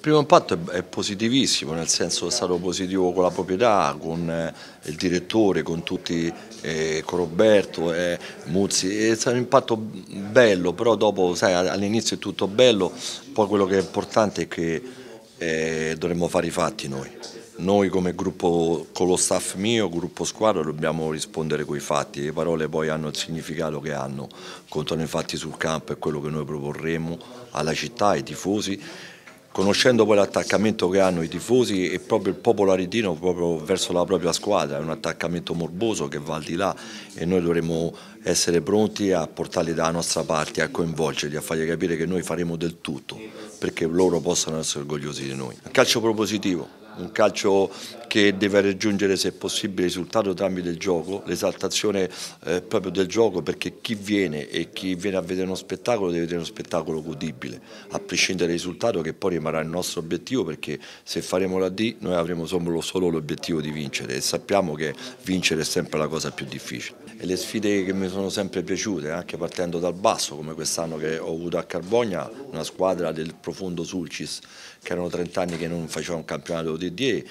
Il primo impatto è positivissimo, nel senso è stato positivo con la proprietà, con eh, il direttore, con tutti, eh, con Roberto, eh, Muzzi, è stato un impatto bello, però dopo all'inizio è tutto bello, poi quello che è importante è che eh, dovremmo fare i fatti noi. Noi come gruppo, con lo staff mio, gruppo squadra, dobbiamo rispondere con i fatti, le parole poi hanno il significato che hanno, contano i fatti sul campo e quello che noi proporremo alla città, ai tifosi conoscendo poi l'attaccamento che hanno i tifosi e proprio il popolo aretino proprio verso la propria squadra, è un attaccamento morboso che va al di là e noi dovremo essere pronti a portarli dalla nostra parte, a coinvolgerli, a fargli capire che noi faremo del tutto perché loro possano essere orgogliosi di noi. Calcio propositivo un calcio che deve raggiungere se possibile il risultato tramite il gioco, l'esaltazione eh, proprio del gioco perché chi viene e chi viene a vedere uno spettacolo deve vedere uno spettacolo godibile, a prescindere dal risultato che poi rimarrà il nostro obiettivo perché se faremo la D noi avremo solo, solo l'obiettivo di vincere e sappiamo che vincere è sempre la cosa più difficile. E le sfide che mi sono sempre piaciute, anche partendo dal basso come quest'anno che ho avuto a Carbogna, una squadra del profondo Sulcis che erano 30 anni che non faceva un campionato di 3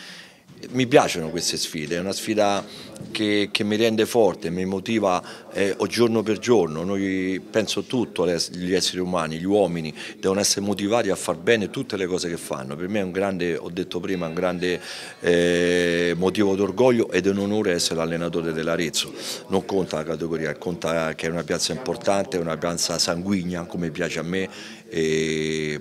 mi piacciono queste sfide, è una sfida che, che mi rende forte, mi motiva eh, giorno per giorno, noi penso tutto, gli esseri umani, gli uomini devono essere motivati a far bene tutte le cose che fanno, per me è un grande, ho detto prima, un grande eh, motivo d'orgoglio ed è un onore essere l'allenatore dell'Arezzo, non conta la categoria, conta che è una piazza importante, è una piazza sanguigna come piace a me. E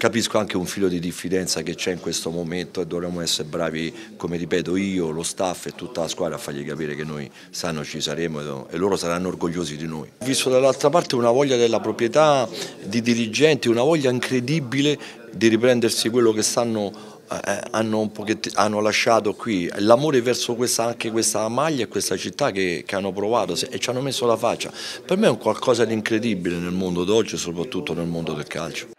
capisco anche un filo di diffidenza che c'è in questo momento e dovremmo essere bravi, come ripeto io, lo staff e tutta la squadra a fargli capire che noi sanno ci saremo e loro saranno orgogliosi di noi. Ho visto dall'altra parte una voglia della proprietà, di dirigenti, una voglia incredibile di riprendersi quello che stanno eh, eh, hanno, hanno, lasciato qui, l'amore verso questa, anche questa maglia e questa città che, che, hanno provato e ci hanno messo la faccia. Per me è un qualcosa di incredibile nel mondo d'oggi, e soprattutto nel mondo del calcio.